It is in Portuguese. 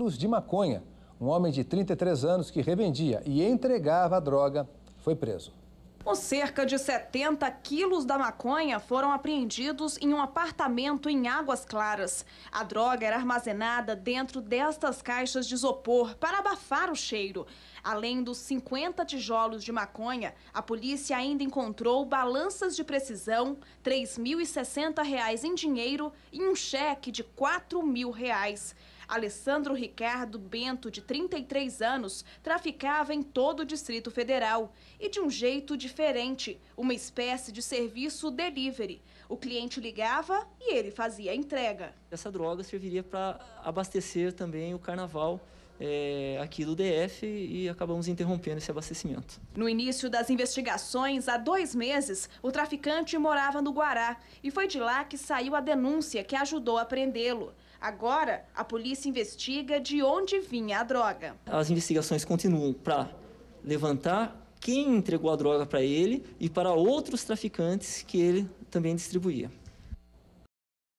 quilos de maconha. Um homem de 33 anos que revendia e entregava a droga foi preso. Com cerca de 70 quilos da maconha foram apreendidos em um apartamento em Águas Claras. A droga era armazenada dentro destas caixas de isopor para abafar o cheiro. Além dos 50 tijolos de maconha, a polícia ainda encontrou balanças de precisão, R$ 3.060 em dinheiro e um cheque de R$ mil. Reais. Alessandro Ricardo Bento, de 33 anos, traficava em todo o Distrito Federal e de um jeito diferente, uma espécie de serviço delivery. O cliente ligava e ele fazia a entrega. Essa droga serviria para abastecer também o carnaval é, aqui do DF e acabamos interrompendo esse abastecimento. No início das investigações, há dois meses, o traficante morava no Guará e foi de lá que saiu a denúncia que ajudou a prendê-lo. Agora, a polícia investiga de onde vinha a droga. As investigações continuam para levantar quem entregou a droga para ele e para outros traficantes que ele também distribuía.